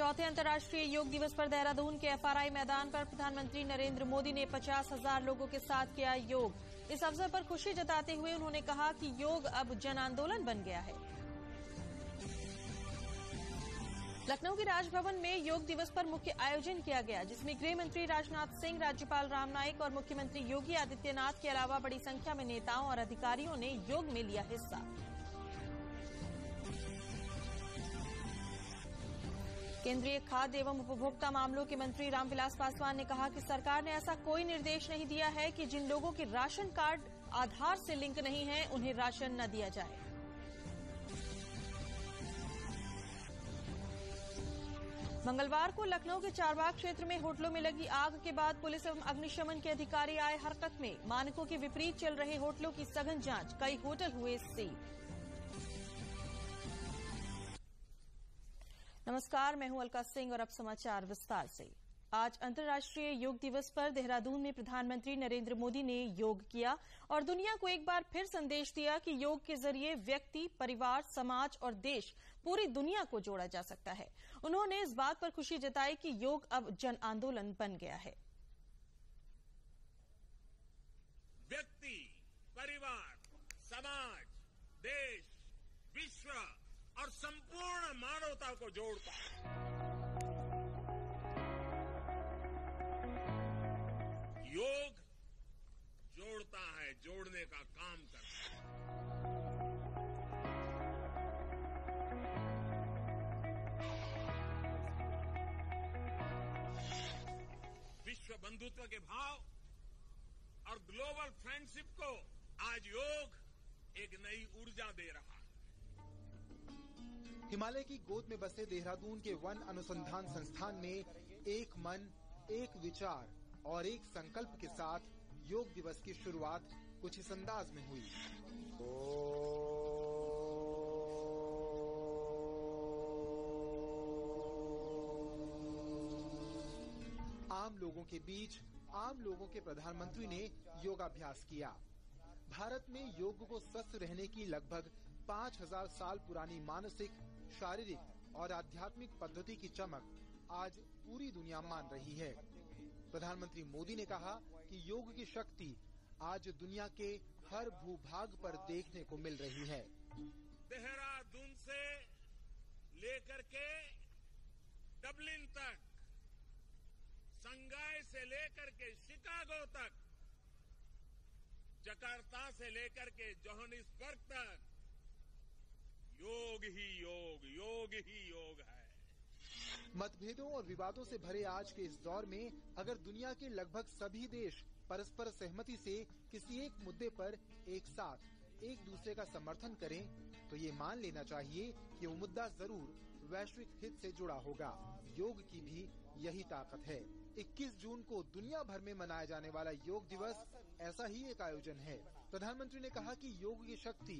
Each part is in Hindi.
चौथे अंतर्राष्ट्रीय योग दिवस पर देहरादून के एफआरआई मैदान पर प्रधानमंत्री नरेंद्र मोदी ने पचास हजार लोगों के साथ किया योग इस अवसर पर खुशी जताते हुए उन्होंने कहा कि योग अब जन आंदोलन बन गया है लखनऊ के राजभवन में योग दिवस पर मुख्य आयोजन किया गया जिसमें गृह मंत्री राजनाथ सिंह राज्यपाल राम नाईक और मुख्यमंत्री योगी आदित्यनाथ के अलावा बड़ी संख्या में नेताओं और अधिकारियों ने योग में लिया हिस्सा केंद्रीय खाद्य एवं उपभोक्ता मामलों के मंत्री रामविलास पासवान ने कहा कि सरकार ने ऐसा कोई निर्देश नहीं दिया है कि जिन लोगों की राशन कार्ड आधार से लिंक नहीं है उन्हें राशन न दिया जाए मंगलवार को लखनऊ के चारबाग क्षेत्र में होटलों में लगी आग के बाद पुलिस एवं अग्निशमन के अधिकारी आए हरकत में मानकों के विपरीत चल रहे होटलों की सघन जांच कई होटल हुए सील नमस्कार मैं हूं अलका सिंह और अब समाचार विस्तार से आज अंतर्राष्ट्रीय योग दिवस पर देहरादून में प्रधानमंत्री नरेंद्र मोदी ने योग किया और दुनिया को एक बार फिर संदेश दिया कि योग के जरिए व्यक्ति परिवार समाज और देश पूरी दुनिया को जोड़ा जा सकता है उन्होंने इस बात पर खुशी जताई कि योग अब जन आंदोलन बन गया है व्यक्ति परिवार समाज देश संपूर्ण मानवता को जोड़ता है योग जोड़ता है जोड़ने का काम करता है विश्व बंधुत्व के भाव और ग्लोबल फ्रेंडशिप को आज योग एक नई ऊर्जा दे रहा है हिमालय की गोद में बसे देहरादून के वन अनुसंधान संस्थान में एक मन एक विचार और एक संकल्प के साथ योग दिवस की शुरुआत कुछ इस अंदाज में हुई आम लोगों के बीच आम लोगों के प्रधानमंत्री ने योगाभ्यास किया भारत में योग को स्वस्थ रहने की लगभग 5000 साल पुरानी मानसिक शारीरिक और आध्यात्मिक पद्धति की चमक आज पूरी दुनिया मान रही है प्रधानमंत्री मोदी ने कहा कि योग की शक्ति आज दुनिया के हर भूभाग पर देखने को मिल रही है देहरादून से लेकर के डबलिन तक संघाई से लेकर के शिकागो तक जकार्ता से लेकर के जोहनिसबर्ग तक योग ही योग योग ही योग है मतभेदों और विवादों से भरे आज के इस दौर में अगर दुनिया के लगभग सभी देश परस्पर सहमति से किसी एक मुद्दे पर एक साथ एक दूसरे का समर्थन करें तो ये मान लेना चाहिए कि वो मुद्दा जरूर वैश्विक हित से जुड़ा होगा योग की भी यही ताकत है 21 जून को दुनिया भर में मनाया जाने वाला योग दिवस ऐसा ही एक आयोजन है प्रधानमंत्री ने कहा कि योग की शक्ति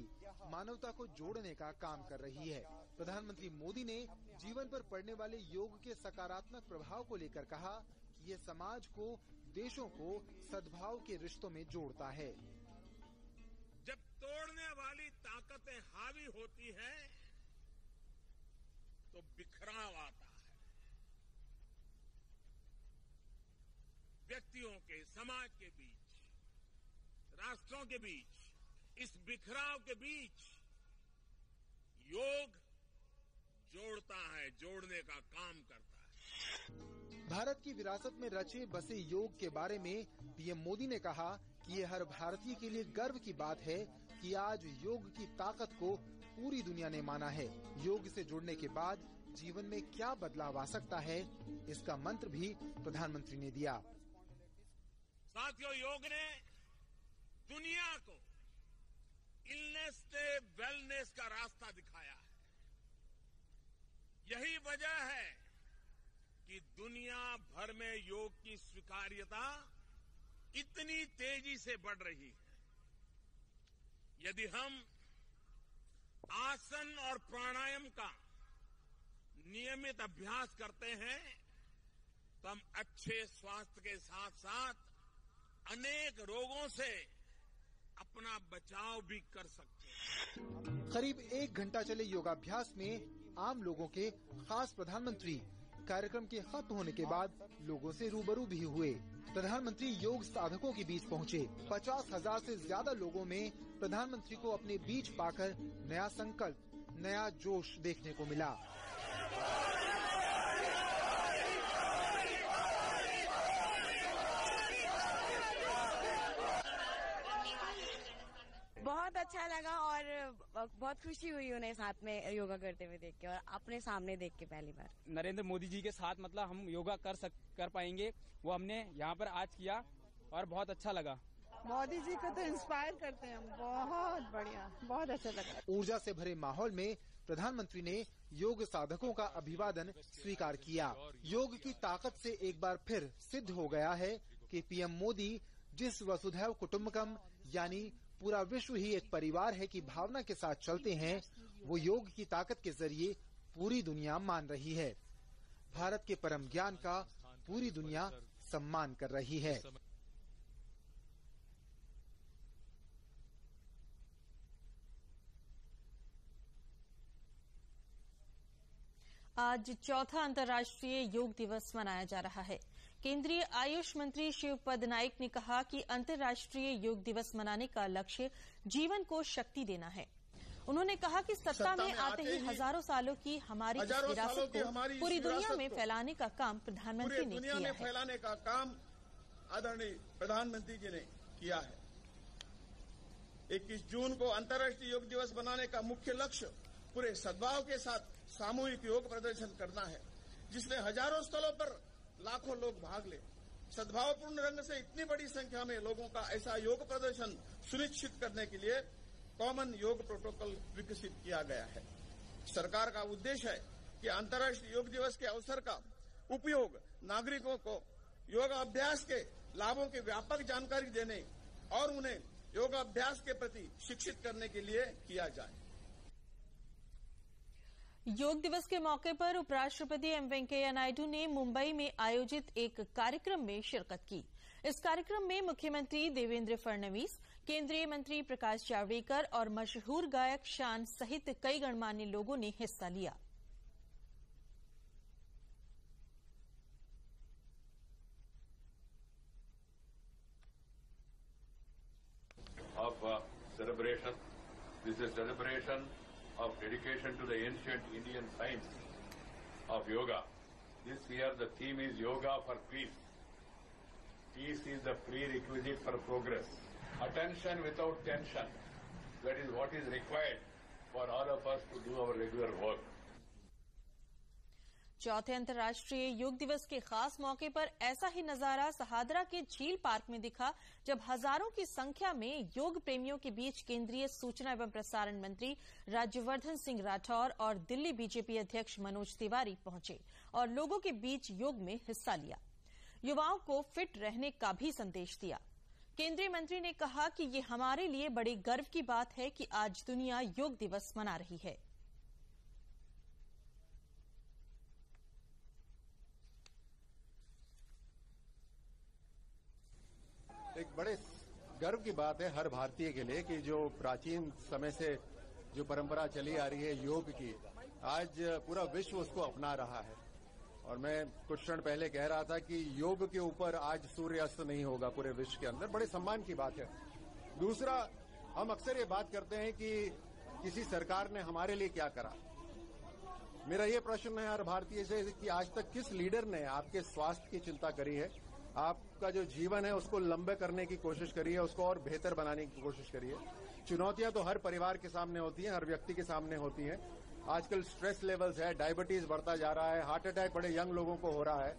मानवता को जोड़ने का काम कर रही है प्रधानमंत्री मोदी ने जीवन पर पड़ने वाले योग के सकारात्मक प्रभाव को लेकर कहा कि ये समाज को देशों को सद्भाव के रिश्तों में जोड़ता है जब तोड़ने वाली ताकतें हावी होती है तो बिखराव आता व्यक्तियों के समाज के बीच राष्ट्रों के बीच इस बिखराव के बीच योग जोड़ता है जोड़ने का काम करता है भारत की विरासत में रचे बसे योग के बारे में पीएम मोदी ने कहा कि ये हर भारतीय के लिए गर्व की बात है कि आज योग की ताकत को पूरी दुनिया ने माना है योग से जुड़ने के बाद जीवन में क्या बदलाव आ सकता है इसका मंत्र भी प्रधानमंत्री ने दिया साथियों योग ने दुनिया को इलनेस से वेलनेस का रास्ता दिखाया है यही वजह है कि दुनिया भर में योग की स्वीकार्यता इतनी तेजी से बढ़ रही है यदि हम आसन और प्राणायाम का नियमित अभ्यास करते हैं तो हम अच्छे स्वास्थ्य के साथ साथ अनेक रोगों से अपना बचाव भी कर सकते हैं करीब एक घंटा चले योगाभ्यास में आम लोगों के खास प्रधानमंत्री कार्यक्रम के खत्म होने के बाद लोगों से रूबरू भी हुए प्रधानमंत्री योग साधकों के बीच पहुंचे पचास हजार से ज्यादा लोगों में प्रधानमंत्री को अपने बीच पाकर नया संकल्प नया जोश देखने को मिला अच्छा लगा और बहुत खुशी हुई उन्हें साथ में योगा करते हुए देख के और अपने सामने देख के पहली बार नरेंद्र मोदी जी के साथ मतलब हम योगा कर सक कर पाएंगे वो हमने यहाँ पर आज किया और बहुत अच्छा लगा मोदी जी को तो इंस्पायर करते हैं बहुत बढ़िया बहुत अच्छा लगा ऊर्जा से भरे माहौल में प्रधानमंत्री ने योग साधकों का अभिवादन स्वीकार किया योग की ताकत से एक बार फिर सिद्ध हो गया है कि पीएम मोदी जिस वसुधैव कुटुम्बकम यानी पूरा विश्व ही एक परिवार है की भावना के साथ चलते हैं वो योग की ताकत के जरिए पूरी दुनिया मान रही है भारत के परम ज्ञान का पूरी दुनिया सम्मान कर रही है आज चौथा अंतर्राष्ट्रीय योग दिवस मनाया जा रहा है केंद्रीय आयुष मंत्री शिवपद नाइक ने कहा कि अंतर्राष्ट्रीय योग दिवस मनाने का लक्ष्य जीवन को शक्ति देना है उन्होंने कहा कि सत्ता, सत्ता में आते ही हजारों सालों की हमारी विरासत को पूरी दुनिया में फैलाने का काम प्रधानमंत्री ने दुनिया में फैलाने का काम आदरणीय प्रधानमंत्री जी ने किया है 21 जून को अंतर्राष्ट्रीय योग दिवस मनाने का मुख्य लक्ष्य पूरे सद्भाव के साथ सामूहिक योग प्रदर्शन करना है जिसमें हजारों स्थलों पर लाखों लोग भाग ले सद्भावपूर्ण रंग से इतनी बड़ी संख्या में लोगों का ऐसा योग प्रदर्शन सुनिश्चित करने के लिए कॉमन योग प्रोटोकॉल विकसित किया गया है सरकार का उद्देश्य है कि अंतर्राष्ट्रीय योग दिवस के अवसर का उपयोग नागरिकों को योग अभ्यास के लाभों की व्यापक जानकारी देने और उन्हें योग अभ्यास के प्रति शिक्षित करने के लिए किया जाए योग दिवस के मौके पर उपराष्ट्रपति एम वेंकैया नायडू ने मुंबई में आयोजित एक कार्यक्रम में शिरकत की इस कार्यक्रम में मुख्यमंत्री देवेंद्र फडणवीस केंद्रीय मंत्री प्रकाश जावड़ेकर और मशहूर गायक शान सहित कई गणमान्य लोगों ने हिस्सा लिया uh, of dedication to the ancient Indian science of yoga. This year the theme is Yoga for Peace. Peace is the prerequisite for progress. Attention without tension. That is what is required for all of us to do our regular work. चौथे अंतर्राष्ट्रीय योग दिवस के खास मौके पर ऐसा ही नजारा सहादरा के झील पार्क में दिखा जब हजारों की संख्या में योग प्रेमियों के बीच केंद्रीय सूचना एवं प्रसारण मंत्री राज्यवर्धन सिंह राठौर और दिल्ली बीजेपी अध्यक्ष मनोज तिवारी पहुंचे और लोगों के बीच योग में हिस्सा लिया युवाओं को फिट रहने का भी संदेश दिया केंद्रीय मंत्री ने कहा कि ये हमारे लिए बड़े गर्व की बात है कि आज दुनिया योग दिवस मना रही है बड़े गर्व की बात है हर भारतीय के लिए कि जो प्राचीन समय से जो परंपरा चली आ रही है योग की आज पूरा विश्व उसको अपना रहा है और मैं कुछ क्षण पहले कह रहा था कि योग के ऊपर आज सूर्यास्त नहीं होगा पूरे विश्व के अंदर बड़े सम्मान की बात है दूसरा हम अक्सर ये बात करते हैं कि किसी सरकार ने हमारे लिए क्या करा मेरा ये प्रश्न है हर भारतीय से कि आज तक किस लीडर ने आपके स्वास्थ्य की चिंता करी है आपका जो जीवन है उसको लंबे करने की कोशिश करिए उसको और बेहतर बनाने की कोशिश करिए चुनौतियां तो हर परिवार के सामने होती हैं हर व्यक्ति के सामने होती हैं आजकल स्ट्रेस लेवल्स है डायबिटीज बढ़ता जा रहा है हार्ट अटैक बड़े यंग लोगों को हो रहा है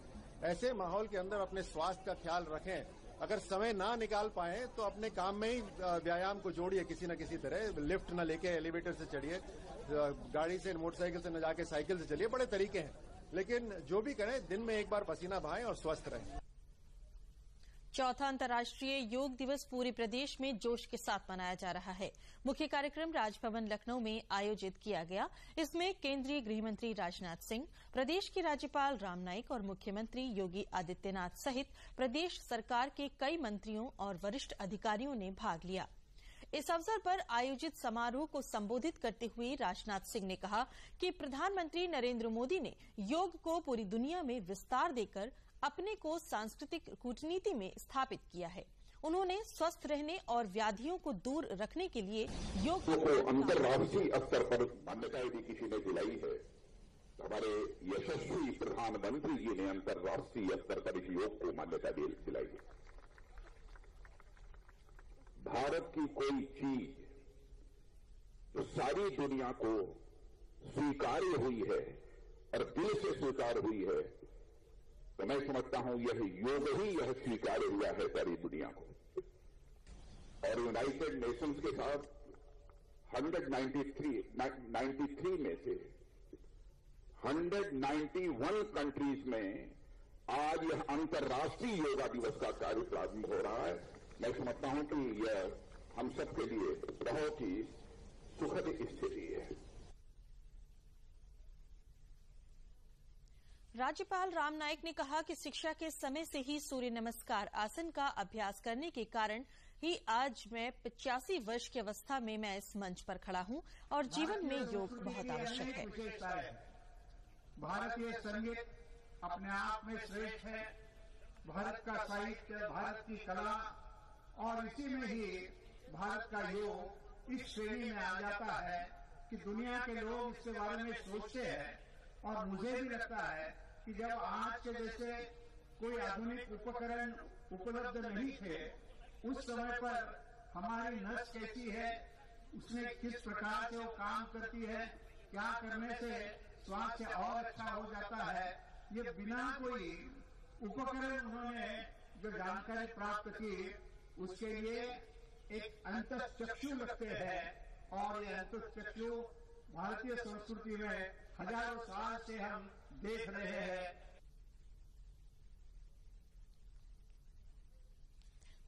ऐसे माहौल के अंदर अपने स्वास्थ्य का ख्याल रखें अगर समय ना निकाल पाए तो अपने काम में ही व्यायाम को जोड़िए किसी न किसी तरह लिफ्ट न लेके एलिवेटर से चढ़िए गाड़ी से मोटरसाइकिल से न जाके साइकिल से चलिए बड़े तरीके हैं लेकिन जो भी करें दिन में एक बार पसीना बहाएं और स्वस्थ रहें चौथा अंतर्राष्ट्रीय योग दिवस पूरे प्रदेश में जोश के साथ मनाया जा रहा है मुख्य कार्यक्रम राजभवन लखनऊ में आयोजित किया गया इसमें केंद्रीय गृहमंत्री राजनाथ सिंह प्रदेश की राज्यपाल राम नाईक और मुख्यमंत्री योगी आदित्यनाथ सहित प्रदेश सरकार के कई मंत्रियों और वरिष्ठ अधिकारियों ने भाग लिया इस अवसर पर आयोजित समारोह को संबोधित करते हुए राजनाथ सिंह ने कहा कि प्रधानमंत्री नरेंद्र मोदी ने योग को पूरी दुनिया में विस्तार देकर अपने को सांस्कृतिक कूटनीति में स्थापित किया है उन्होंने स्वस्थ रहने और व्याधियों को दूर रखने के लिए योग तो अंतर्राष्ट्रीय स्तर पर मान्यता यदि किसी ने दिलाई है तो हमारे यशस्वी प्रधानमंत्री जी ने अंतर्राष्ट्रीय स्तर पर इस योग को मान्यता दिलाई है भारत की कोई चीज जो सारी दुनिया को स्वीकार्य हुई है और दिल से स्वीकार हुई है तो मैं समझता हूं यह योग ही यह स्वीकार हुआ है सारी दुनिया को और यूनाइटेड नेशंस के साथ 193 93 में से 191 कंट्रीज में आज यह अंतर्राष्ट्रीय योगा दिवस का कार्य प्रारंभ हो रहा है मैं समझता हूं कि यह हम सबके लिए बहुत ही सुखद स्थिति है राज्यपाल राम नाईक ने कहा कि शिक्षा के समय से ही सूर्य नमस्कार आसन का अभ्यास करने के कारण ही आज मैं पचासी वर्ष की अवस्था में मैं इस मंच पर खड़ा हूं और जीवन में योग बहुत आवश्यक है भारतीय संगीत अपने आप में श्रेष्ठ है भारत का साहित्य भारत की कला और इसी में ही भारत का योग इस श्रेणी में आ जाता है कि दुनिया के लोग इसके बारे में सोचते हैं और मुझे भी लगता है कि जब आज के जैसे कोई आधुनिक उपकरण उपलब्ध नहीं थे उस समय पर हमारी नस कैसी है उसमें किस प्रकार से वो काम करती है क्या करने से स्वास्थ्य और अच्छा, अच्छा हो जाता है ये बिना कोई उपकरण उन्होंने जो जानकारी प्राप्त की उसके लिए एक अंत चक्षु लगते हैं और ये अंत चक्षु भारतीय संस्कृति में हजारों साल से हम देख रहे हैं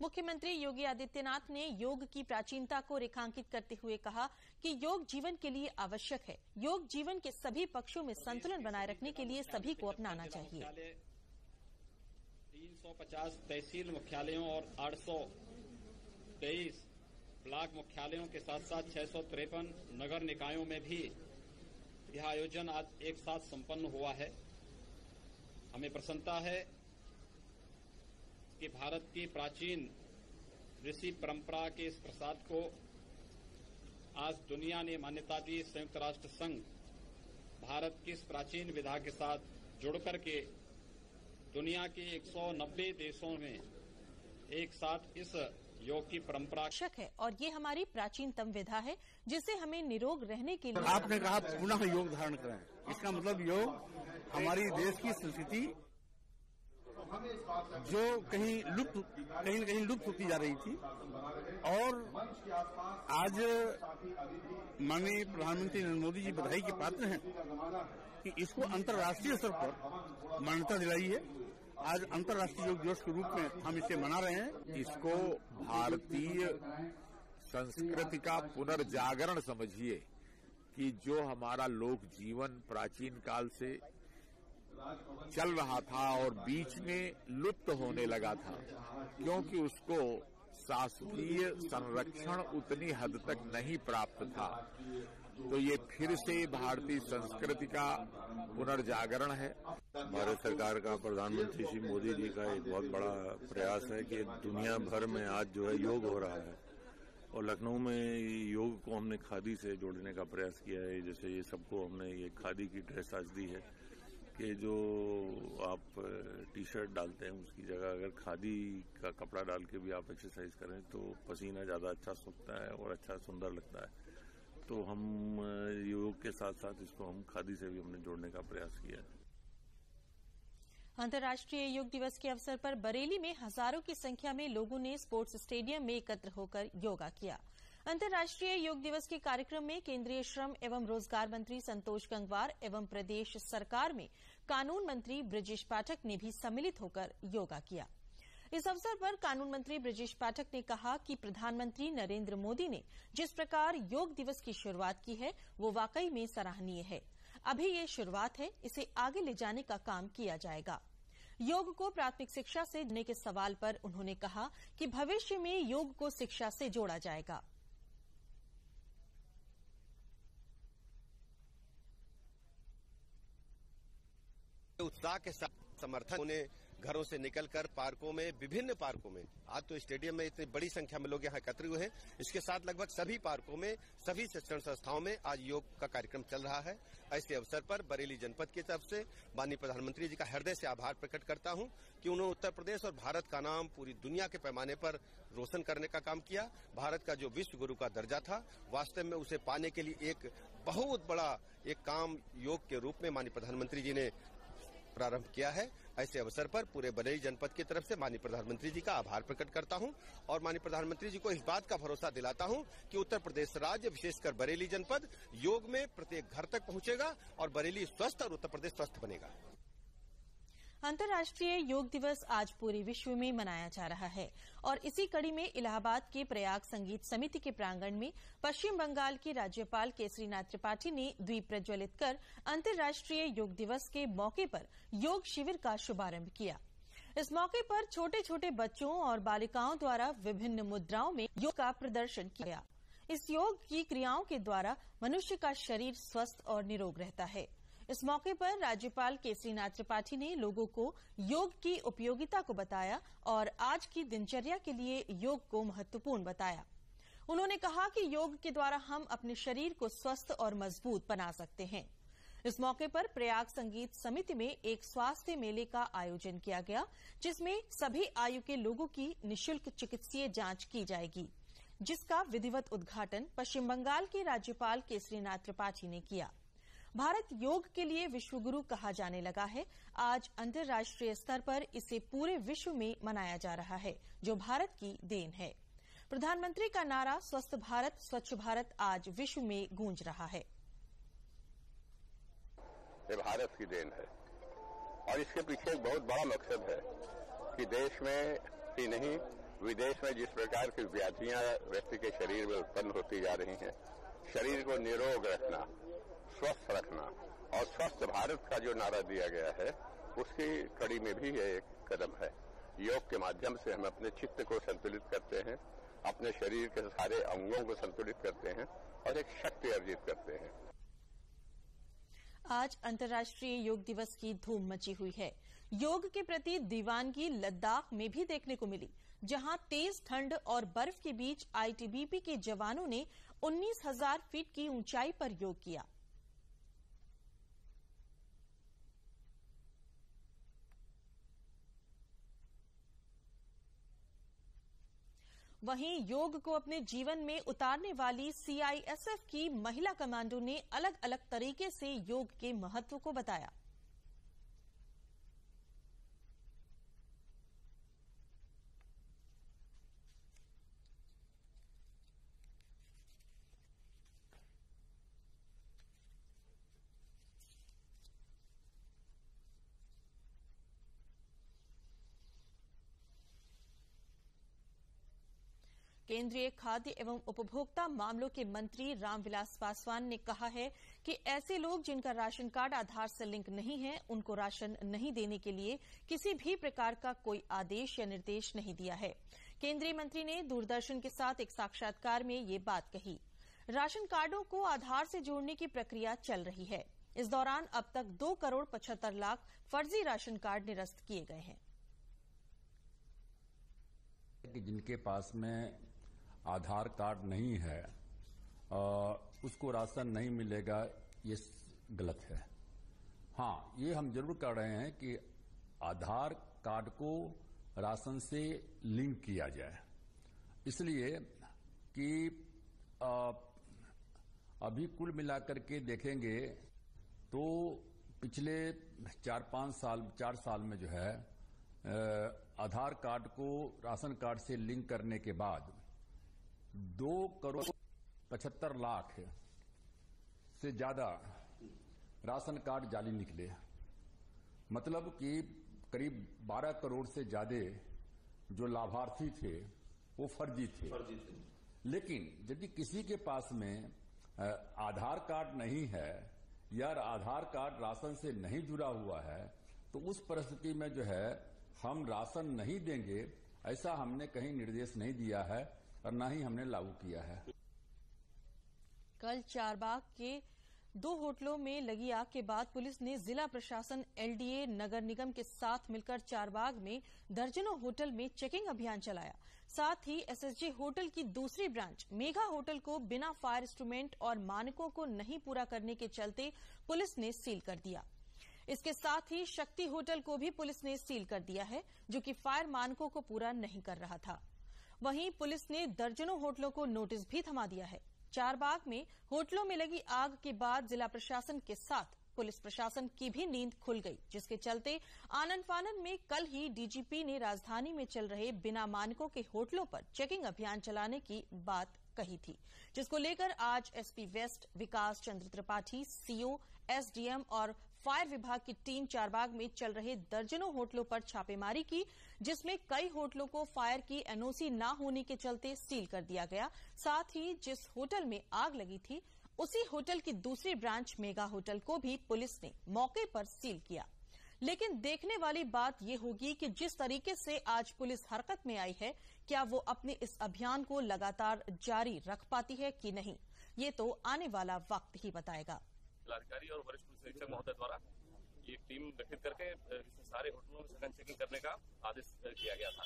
मुख्यमंत्री योगी आदित्यनाथ ने योग की प्राचीनता को रेखांकित करते हुए कहा कि योग जीवन के लिए आवश्यक है योग जीवन के सभी पक्षों में संतुलन बनाए रखने के लिए सभी को अपनाना चाहिए 350 तहसील मुख्यालयों और आठ तेईस ब्लॉक मुख्यालयों के साथ साथ छह नगर निकायों में भी यह आयोजन आज एक साथ संपन्न हुआ है हमें प्रसन्नता है कि भारत की प्राचीन ऋषि परंपरा के इस प्रसाद को आज दुनिया ने मान्यता दी संयुक्त राष्ट्र संघ भारत की इस प्राचीन विधा के साथ जुड़कर के दुनिया के 190 देशों में एक साथ इस योग की परंपरा शक है और ये हमारी प्राचीनतम विधा है जिसे हमें निरोग रहने के लिए आपने कहा पुनः योग धारण करें इसका मतलब योग हमारी देश की संस्कृति जो कहीं लुप्त कहीं न कहीं लुप्त होती जा रही थी और आज माननीय प्रधानमंत्री नरेंद्र मोदी जी बधाई के पात्र हैं कि इसको अंतर्राष्ट्रीय स्तर पर मान्यता दिलाई है आज अंतर्राष्ट्रीय योग दिवस के रूप में हम इसे मना रहे हैं इसको भारतीय संस्कृति का पुनर्जागरण समझिए कि जो हमारा लोक जीवन प्राचीन काल से चल रहा था और बीच में लुप्त होने लगा था क्योंकि उसको शासकीय संरक्षण उतनी हद तक नहीं प्राप्त था तो ये फिर से भारतीय संस्कृति का पुनर्जागरण है भारत सरकार का प्रधानमंत्री श्री मोदी जी का एक बहुत बड़ा प्रयास है कि दुनिया भर में आज जो है योग हो रहा है और लखनऊ में योग को हमने खादी से जोड़ने का प्रयास किया है जैसे ये सबको हमने ये खादी की ड्रेस आज दी है कि जो आप टी शर्ट डालते हैं उसकी जगह अगर खादी का कपड़ा डाल के भी आप एक्सरसाइज करें तो पसीना ज़्यादा अच्छा सूखता है और अच्छा सुंदर लगता है तो हम योग के साथ साथ इसको हम खादी से भी हमने जोड़ने का प्रयास किया है अंतर्राष्ट्रीय योग दिवस के अवसर पर बरेली में हजारों की संख्या में लोगों ने स्पोर्ट्स स्टेडियम में एकत्र होकर योगा किया अंतर्राष्ट्रीय योग दिवस के कार्यक्रम में केंद्रीय श्रम एवं रोजगार मंत्री संतोष गंगवार एवं प्रदेश सरकार में कानून मंत्री ब्रजेश पाठक ने भी सम्मिलित होकर योगा किया इस अवसर पर कानून मंत्री ब्रजेश पाठक ने कहा कि प्रधानमंत्री नरेंद्र मोदी ने जिस प्रकार योग दिवस की शुरुआत की है वो वाकई में सराहनीय है अभी ये शुरुआत है इसे आगे ले जाने का काम किया जाएगा योग को प्राथमिक शिक्षा से जुड़ने के सवाल पर उन्होंने कहा कि भविष्य में योग को शिक्षा से जोड़ा जाएगा उत्साह के साथ समर्थन उन्हें घरों से निकलकर पार्कों में विभिन्न पार्कों में आज तो स्टेडियम में इतनी बड़ी संख्या में लोग यहाँ एकत्र हुए हैं इसके साथ लगभग सभी पार्कों में सभी शिक्षण संस्थाओं में आज योग का कार्यक्रम चल रहा है ऐसे अवसर पर बरेली जनपद की तरफ से माननीय प्रधानमंत्री जी का हृदय से आभार प्रकट करता हूँ कि उन्होंने उत्तर प्रदेश और भारत का नाम पूरी दुनिया के पैमाने पर रोशन करने का काम किया भारत का जो विश्व गुरु का दर्जा था वास्तव में उसे पाने के लिए एक बहुत बड़ा एक काम योग के रूप में माननीय प्रधानमंत्री जी ने प्रारंभ किया है ऐसे अवसर पर पूरे बरेली जनपद की तरफ से माननीय प्रधानमंत्री जी का आभार प्रकट करता हूं और माननीय प्रधानमंत्री जी को इस बात का भरोसा दिलाता हूं कि उत्तर प्रदेश राज्य विशेषकर बरेली जनपद योग में प्रत्येक घर तक पहुंचेगा और बरेली स्वस्थ और उत्तर प्रदेश स्वस्थ बनेगा अंतर्राष्ट्रीय योग दिवस आज पूरे विश्व में मनाया जा रहा है और इसी कड़ी में इलाहाबाद के प्रयाग संगीत समिति के प्रांगण में पश्चिम बंगाल की राज्यपाल केसरीनाथ त्रिपाठी ने द्वीप प्रज्वलित कर अंतर्राष्ट्रीय योग दिवस के मौके पर योग शिविर का शुभारंभ किया इस मौके पर छोटे छोटे बच्चों और बालिकाओं द्वारा विभिन्न मुद्राओं में योग का प्रदर्शन किया इस योग की क्रियाओं के द्वारा मनुष्य का शरीर स्वस्थ और निरोग रहता है इस मौके पर राज्यपाल केसरीनाथ त्रिपाठी ने लोगों को योग की उपयोगिता को बताया और आज की दिनचर्या के लिए योग को महत्वपूर्ण बताया उन्होंने कहा कि योग के द्वारा हम अपने शरीर को स्वस्थ और मजबूत बना सकते हैं इस मौके पर प्रयाग संगीत समिति में एक स्वास्थ्य मेले का आयोजन किया गया जिसमें सभी आयु के लोगों की निशुल्क चिकित्सीय जांच की जाएगी जिसका विधिवत उद्घाटन पश्चिम बंगाल के राज्यपाल केसरीनाथ त्रिपाठी ने किया भारत योग के लिए विश्वगुरु कहा जाने लगा है आज अंतर्राष्ट्रीय स्तर पर इसे पूरे विश्व में मनाया जा रहा है जो भारत की देन है प्रधानमंत्री का नारा स्वस्थ भारत स्वच्छ भारत आज विश्व में गूंज रहा है ये भारत की देन है और इसके पीछे एक बहुत बड़ा मकसद है कि देश में ही नहीं विदेश में जिस प्रकार की व्याधियां व्यक्ति के शरीर में उत्पन्न होती जा रही हैं शरीर को निरोग रखना स्वस्थ रखना और स्वस्थ भारत का जो नारा दिया गया है उसकी कड़ी में भी यह एक कदम है योग के माध्यम से हम अपने चित्त को संतुलित करते हैं अपने शरीर के सारे अंगों को संतुलित करते हैं और एक शक्ति अर्जित करते हैं आज अंतर्राष्ट्रीय योग दिवस की धूम मची हुई है योग के प्रति दीवानगी लद्दाख में भी देखने को मिली जहां तेज ठंड और बर्फ के बीच आईटीबीपी के जवानों ने 19,000 फीट की ऊंचाई पर योग किया वहीं योग को अपने जीवन में उतारने वाली सीआईएसएफ की महिला कमांडो ने अलग अलग तरीके से योग के महत्व को बताया केंद्रीय खाद्य एवं उपभोक्ता मामलों के मंत्री रामविलास पासवान ने कहा है कि ऐसे लोग जिनका राशन कार्ड आधार से लिंक नहीं है उनको राशन नहीं देने के लिए किसी भी प्रकार का कोई आदेश या निर्देश नहीं दिया है केंद्रीय मंत्री ने दूरदर्शन के साथ एक साक्षात्कार में ये बात कही राशन कार्डो को आधार से जोड़ने की प्रक्रिया चल रही है इस दौरान अब तक दो करोड़ पचहत्तर लाख फर्जी राशन कार्ड निरस्त किए गए हैं जिनके पास में आधार कार्ड नहीं है आ, उसको राशन नहीं मिलेगा ये गलत है हाँ ये हम जरूर कह रहे हैं कि आधार कार्ड को राशन से लिंक किया जाए इसलिए कि आ, अभी कुल मिलाकर के देखेंगे तो पिछले चार पांच साल चार साल में जो है आधार कार्ड को राशन कार्ड से लिंक करने के बाद दो करोड़ पचहत्तर लाख से ज्यादा राशन कार्ड जाली निकले मतलब कि करीब 12 करोड़ से ज्यादा जो लाभार्थी थे वो फर्जी थे, फर्जी थे। लेकिन यदि किसी के पास में आधार कार्ड नहीं है या आधार कार्ड राशन से नहीं जुड़ा हुआ है तो उस परिस्थिति में जो है हम राशन नहीं देंगे ऐसा हमने कहीं निर्देश नहीं दिया है और ना ही हमने लागू किया है कल चारबाग के दो होटलों में लगी आग के बाद पुलिस ने जिला प्रशासन एलडीए नगर निगम के साथ मिलकर चारबाग में दर्जनों होटल में चेकिंग अभियान चलाया साथ ही एसएसजी होटल की दूसरी ब्रांच मेघा होटल को बिना फायर इंस्ट्रूमेंट और मानकों को नहीं पूरा करने के चलते पुलिस ने सील कर दिया इसके साथ ही शक्ति होटल को भी पुलिस ने सील कर दिया है जो कि फायर मानकों को पूरा नहीं कर रहा था वहीं पुलिस ने दर्जनों होटलों को नोटिस भी थमा दिया है चारबाग में होटलों में लगी आग के बाद जिला प्रशासन के साथ पुलिस प्रशासन की भी नींद खुल गई जिसके चलते आनंद फानंद में कल ही डीजीपी ने राजधानी में चल रहे बिना मानकों के होटलों पर चेकिंग अभियान चलाने की बात कही थी जिसको लेकर आज SP west Vikas Chandra Tripathi CO SDM और फायर विभाग की टीम चारबाग में चल रहे दर्जनों होटलों पर छापेमारी की जिसमें कई होटलों को फायर की एनओसी न होने के चलते सील कर दिया गया साथ ही जिस होटल में आग लगी थी उसी होटल की दूसरी ब्रांच मेगा होटल को भी पुलिस ने मौके पर सील किया लेकिन देखने वाली बात यह होगी कि जिस तरीके से आज पुलिस हरकत में आई है क्या वो अपने इस अभियान को लगातार जारी रख पाती है कि नहीं ये तो आने वाला वक्त ही बताएगा निरीक्षक महोदय द्वारा एक टीम गठित करके सारे होटलों में सघन चेकिंग करने का आदेश किया गया था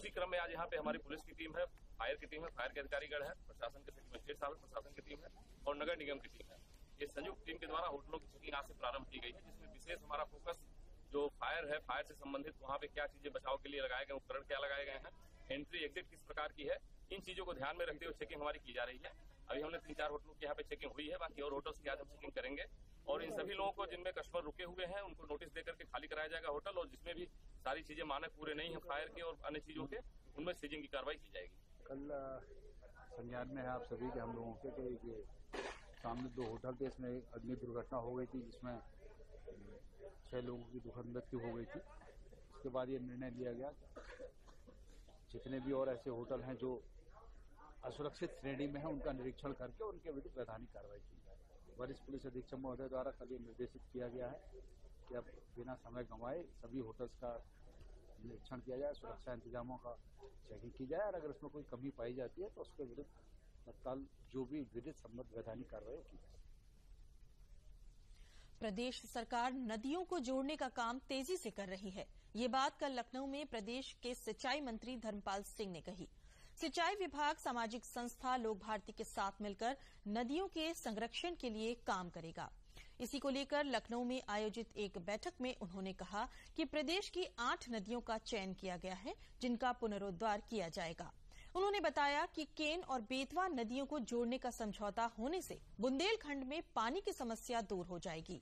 उसी क्रम में आज यहाँ पे हमारी पुलिस की टीम है फायर की टीम है फायर के अधिकारीगढ़ है प्रशासन के मजिस्ट्रेट साहब प्रशासन की टीम है और नगर निगम की टीम है ये संयुक्त टीम के द्वारा होटलों की चेकिंग आज से प्रारंभ की गई है जिसमें विशेष हमारा फोकस जो फायर है फायर से संबंधित वहाँ पे क्या चीजें बचाव के लिए लगाए गए उपकरण क्या लगाए गए हैं एंट्री एग्जिट किस प्रकार की है इन चीजों को ध्यान में रखते हुए चेकिंग हमारी की जा रही है अभी हमने तीन चार होटलों की यहाँ पे चेकिंग हुई है बाकी और होटल्स की आज हम चेकिंग करेंगे और इन सभी लोगों को जिनमें कस्टमर रुके हुए हैं उनको नोटिस देकर के खाली कराया जाएगा होटल और जिसमें भी सारी चीजें मानक पूरे नहीं है फायर के और अन्य चीजों के उनमें सीजिंग की कार्रवाई की जाएगी कल संज्ञान में है आप सभी के हम लोगों के, कि सामने दो होटल थे इसमें अग्नि दुर्घटना हो गई थी जिसमें छह लोगों की दुखद मृत्यु हो गई थी उसके बाद ये निर्णय लिया गया जितने भी और ऐसे होटल हैं जो असुरक्षित श्रेणी में है उनका निरीक्षण करके उनके विरुद्ध वैधानिक कार्रवाई की वरिष्ठ पुलिस अधीक्षक महोदय द्वारा कल निर्देशित किया गया है कि अब बिना समय गंवाए सभी होटल्स का निरीक्षण किया जाए सुरक्षा इंतजामों का चेकिंग की जाए और अगर उसमें कोई कमी पाई जाती है तो उसके विरुद्ध तत्काल जो भी विधिक सम्मत वैधानिक कार्रवाई की जाए प्रदेश सरकार नदियों को जोड़ने का काम तेजी से कर रही है ये बात कल लखनऊ में प्रदेश के सिंचाई मंत्री धर्मपाल सिंह ने कही सिंचाई विभाग सामाजिक संस्था लोक भारती के साथ मिलकर नदियों के संरक्षण के लिए काम करेगा इसी को लेकर लखनऊ में आयोजित एक बैठक में उन्होंने कहा कि प्रदेश की आठ नदियों का चयन किया गया है जिनका पुनरोद्वार किया जाएगा उन्होंने बताया कि केन और बेतवा नदियों को जोड़ने का समझौता होने से बुंदेलखंड में पानी की समस्या दूर हो जाएगी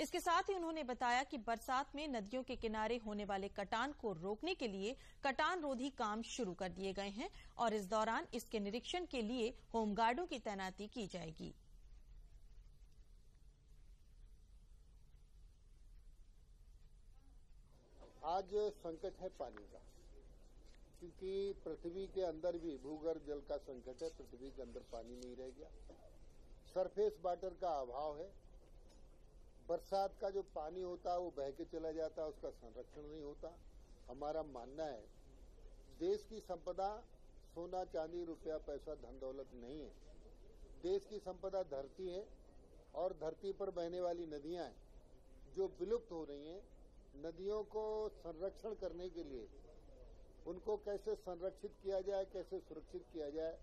इसके साथ ही उन्होंने बताया कि बरसात में नदियों के किनारे होने वाले कटान को रोकने के लिए कटान रोधी काम शुरू कर दिए गए हैं और इस दौरान इसके निरीक्षण के लिए होमगार्डों की तैनाती की जाएगी आज संकट है पानी का क्योंकि पृथ्वी के अंदर भी भूगर्भ जल का संकट है पृथ्वी के अंदर पानी नहीं रह गया सरफेस वाटर का अभाव है बरसात का जो पानी होता है वो बह के चला जाता है उसका संरक्षण नहीं होता हमारा मानना है देश की संपदा सोना चांदी रुपया पैसा धन दौलत नहीं है देश की संपदा धरती है और धरती पर बहने वाली नदियां हैं जो विलुप्त हो रही हैं नदियों को संरक्षण करने के लिए उनको कैसे संरक्षित किया जाए कैसे सुरक्षित किया जाए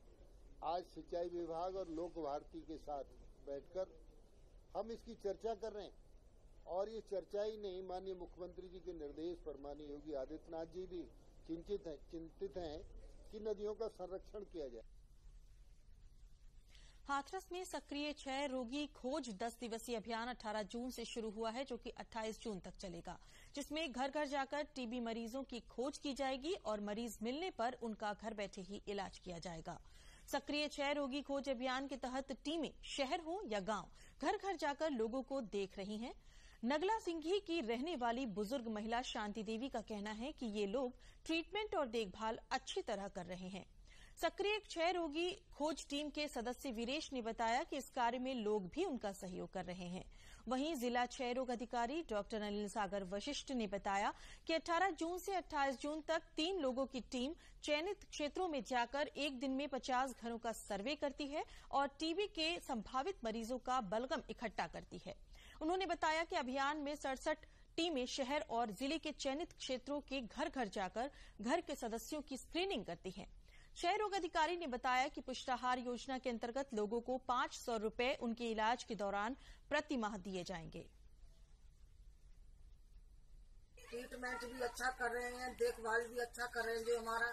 आज सिंचाई विभाग और लोक भारती के साथ बैठकर हम इसकी चर्चा कर रहे हैं और ये चर्चा ही नहीं माननीय मुख्यमंत्री जी के निर्देश पर माननीय योगी आदित्यनाथ जी भी चिंतित हैं चिंतित हैं कि नदियों का संरक्षण किया जाए हाथरस में सक्रिय छह रोगी खोज दस दिवसीय अभियान 18 जून से शुरू हुआ है जो कि 28 जून तक चलेगा जिसमें घर घर जाकर टीबी मरीजों की खोज की जाएगी और मरीज मिलने पर उनका घर बैठे ही इलाज किया जाएगा सक्रिय छह रोगी खोज अभियान के तहत टीमें शहर हो या गांव घर घर जाकर लोगों को देख रही हैं। नगला सिंघी की रहने वाली बुजुर्ग महिला शांति देवी का कहना है कि ये लोग ट्रीटमेंट और देखभाल अच्छी तरह कर रहे हैं सक्रिय क्षय रोगी खोज टीम के सदस्य वीरेश ने बताया कि इस कार्य में लोग भी उनका सहयोग कर रहे हैं वहीं जिला क्षय रोग अधिकारी डॉक्टर अनिल सागर वशिष्ठ ने बताया कि 18 जून से 28 जून तक तीन लोगों की टीम चयनित क्षेत्रों में जाकर एक दिन में 50 घरों का सर्वे करती है और टीबी के संभावित मरीजों का बलगम इकट्ठा करती है उन्होंने बताया कि अभियान में सड़सठ टीमें शहर और जिले के चयनित क्षेत्रों के घर घर जाकर घर के सदस्यों की स्क्रीनिंग करती हैं क्षय रोग अधिकारी ने बताया कि पुष्टाहार योजना के अंतर्गत लोगों को पांच सौ रूपये उनके इलाज के दौरान प्रतिमाह दिए जाएंगे ट्रीटमेंट भी अच्छा कर रहे हैं देखभाल भी अच्छा कर रहे हैं जो हमारा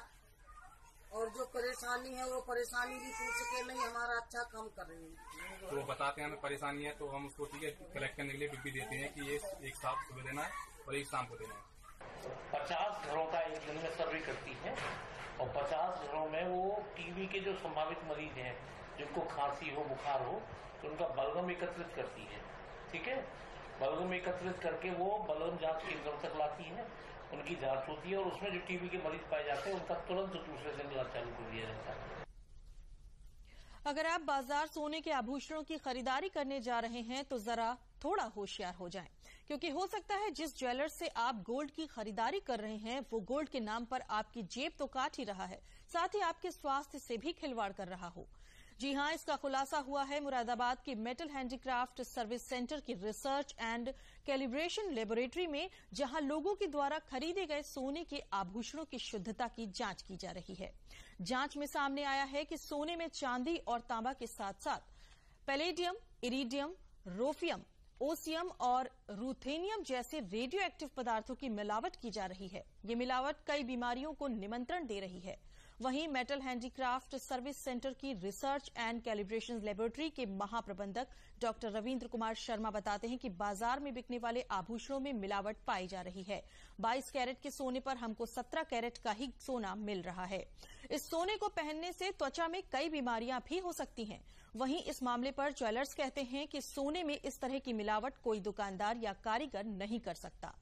और जो परेशानी है वो परेशानी भी पूछ के नहीं हमारा अच्छा काम कर रहे हैं तो वो बताते हैं हमें परेशानी है तो हम उसको ठीक है कलेक्ट करने के लिए डिब्बी देते हैं कि ये एक साफ सुबह देना है और एक शाम को देना है पचास घरों का एक दिन में सर्वे करती है और पचास घरों में वो टीवी के जो संभावित मरीज हैं जिनको खांसी हो बुखार हो उनका बलगम एकत्रित करती है ठीक है बलगम एकत्रित करके वो बलगम जांच केंद्रों तक लाती है उनकी जांच होती है और उसमें जो टीबी के मरीज पाए जाते हैं उनका तुरंत दूसरे दिन इलाज चालू कर दिया जाता है अगर आप बाजार सोने के आभूषणों की खरीदारी करने जा रहे हैं तो जरा थोड़ा होशियार हो जाएं क्योंकि हो सकता है जिस ज्वेलर से आप गोल्ड की खरीदारी कर रहे हैं वो गोल्ड के नाम पर आपकी जेब तो काट ही रहा है साथ ही आपके स्वास्थ्य से भी खिलवाड़ कर रहा हो जी हां इसका खुलासा हुआ है मुरादाबाद की मेटल हैंडीक्राफ्ट सर्विस सेंटर की रिसर्च एंड कैलिब्रेशन लेबोरेटरी में जहां लोगों के द्वारा खरीदे गए सोने के आभूषणों की शुद्धता की जांच की जा रही है जांच में सामने आया है कि सोने में चांदी और तांबा के साथ साथ पैलेडियम इरीडियम रोफियम ओसियम और रूथेनियम जैसे रेडियो एक्टिव पदार्थों की मिलावट की जा रही है ये मिलावट कई बीमारियों को निमंत्रण दे रही है वहीं मेटल हैंडीक्राफ्ट सर्विस सेंटर की रिसर्च एंड कैलिब्रेशन लेबोरेटरी के महाप्रबंधक डॉक्टर रविन्द्र कुमार शर्मा बताते हैं कि बाजार में बिकने वाले आभूषणों में मिलावट पाई जा रही है 22 कैरेट के सोने पर हमको 17 कैरेट का ही सोना मिल रहा है इस सोने को पहनने से त्वचा में कई बीमारियां भी हो सकती हैं वहीं इस मामले पर ज्वेलर्स कहते हैं कि सोने में इस तरह की मिलावट कोई दुकानदार या कारीगर नहीं कर सकता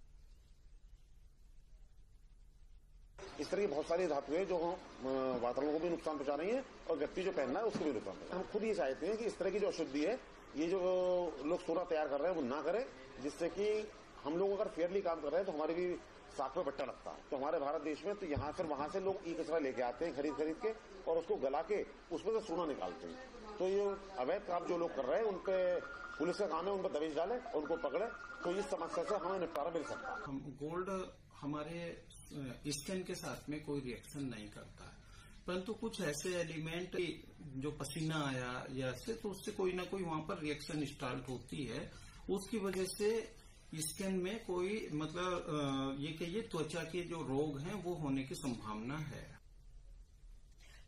इस तरह की बहुत सारी धातुएं जो वातावरण को भी नुकसान पहुंचा रही है और व्यक्ति जो पहनना है उसको भी नुकसान पहुंचा हम खुद ये चाहते हैं कि इस तरह की जो अशुद्धि है ये जो लोग सोना तैयार कर रहे हैं वो ना करें जिससे कि हम लोग अगर फेयरली काम कर रहे हैं तो हमारी भी साथ में बट्टा लगता है तो हमारे भारत देश में तो यहाँ फिर वहां से लोग ई कचरा लेके आते हैं खरीद खरीद के और उसको गला के उसमें से सोना निकालते हैं तो ये अवैध काम जो लोग कर रहे हैं उन पर पुलिस का काम है उन पर दबिश डाले उनको पकड़े तो इस समस्या से हमें निपटारा मिल सकता है गोल्ड हमारे स्टेन के साथ में कोई रिएक्शन नहीं करता है परंतु कुछ ऐसे एलिमेंट जो पसीना आया या ऐसे तो उससे कोई ना कोई वहां पर रिएक्शन स्टार्ट होती है उसकी वजह से स्किन में कोई मतलब ये कहिए त्वचा के जो रोग हैं वो होने की संभावना है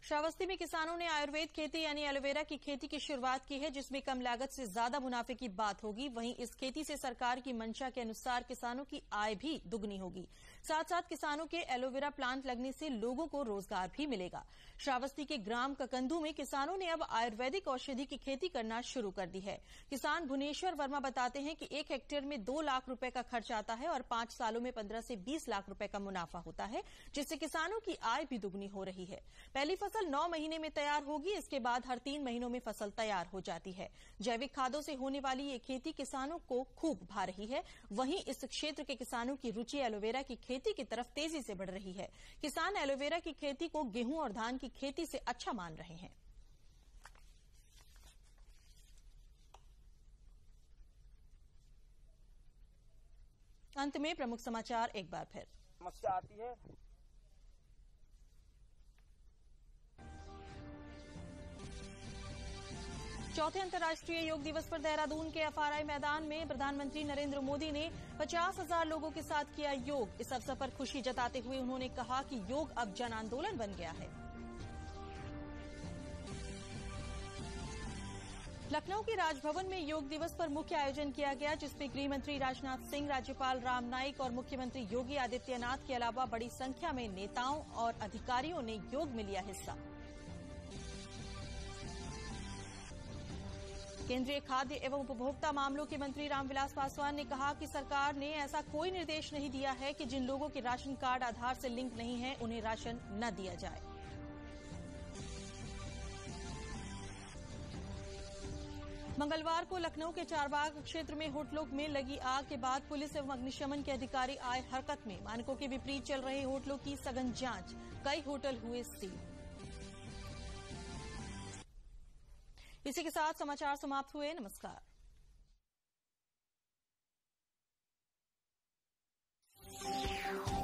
श्रावस्ती में किसानों ने आयुर्वेद खेती यानी एलोवेरा की खेती की शुरुआत की है जिसमें कम लागत से ज्यादा मुनाफे की बात होगी वहीं इस खेती से सरकार की मंशा के अनुसार किसानों की आय भी दुगनी होगी साथ साथ किसानों के एलोवेरा प्लांट लगने से लोगों को रोजगार भी मिलेगा श्रावस्ती के ग्राम ककंदू में किसानों ने अब आयुर्वेदिक औषधि की खेती करना शुरू कर दी है किसान भुवनेश्वर वर्मा बताते हैं कि एक हेक्टेयर में दो लाख रूपये का खर्च आता है और पांच सालों में पंद्रह से बीस लाख रूपये का मुनाफा होता है जिससे किसानों की आय भी दुगनी हो रही है पहली फसल नौ महीने में तैयार होगी इसके बाद हर तीन महीनों में फसल तैयार हो जाती है जैविक खादों से होने वाली ये खेती किसानों को खूब भा रही है वहीं इस क्षेत्र के किसानों की रुचि एलोवेरा की खेती खेती की तरफ तेजी से बढ़ रही है किसान एलोवेरा की खेती को गेहूं और धान की खेती से अच्छा मान रहे हैं अंत में प्रमुख समाचार एक बार फिर समस्या आती है चौथे अंतर्राष्ट्रीय योग दिवस पर देहरादून के एफआरआई मैदान में प्रधानमंत्री नरेंद्र मोदी ने पचास हजार लोगों के साथ किया योग इस अवसर पर खुशी जताते हुए उन्होंने कहा कि योग अब जन आंदोलन बन गया है लखनऊ के राजभवन में योग दिवस पर मुख्य आयोजन किया गया जिसमें गृहमंत्री राजनाथ सिंह राज्यपाल राम नाईक और मुख्यमंत्री योगी आदित्यनाथ के अलावा बड़ी संख्या में नेताओं और अधिकारियों ने योग में लिया हिस्सा केंद्रीय खाद्य एवं उपभोक्ता मामलों के मंत्री रामविलास पासवान ने कहा कि सरकार ने ऐसा कोई निर्देश नहीं दिया है कि जिन लोगों के राशन कार्ड आधार से लिंक नहीं है उन्हें राशन न दिया जाए मंगलवार को लखनऊ के चारबाग क्षेत्र में होटलों में लगी आग के बाद पुलिस एवं अग्निशमन के अधिकारी आए हरकत में मानकों के विपरीत चल रहे होटलों की सघन जांच कई होटल हुए सील इसी के साथ समाचार समाप्त हुए नमस्कार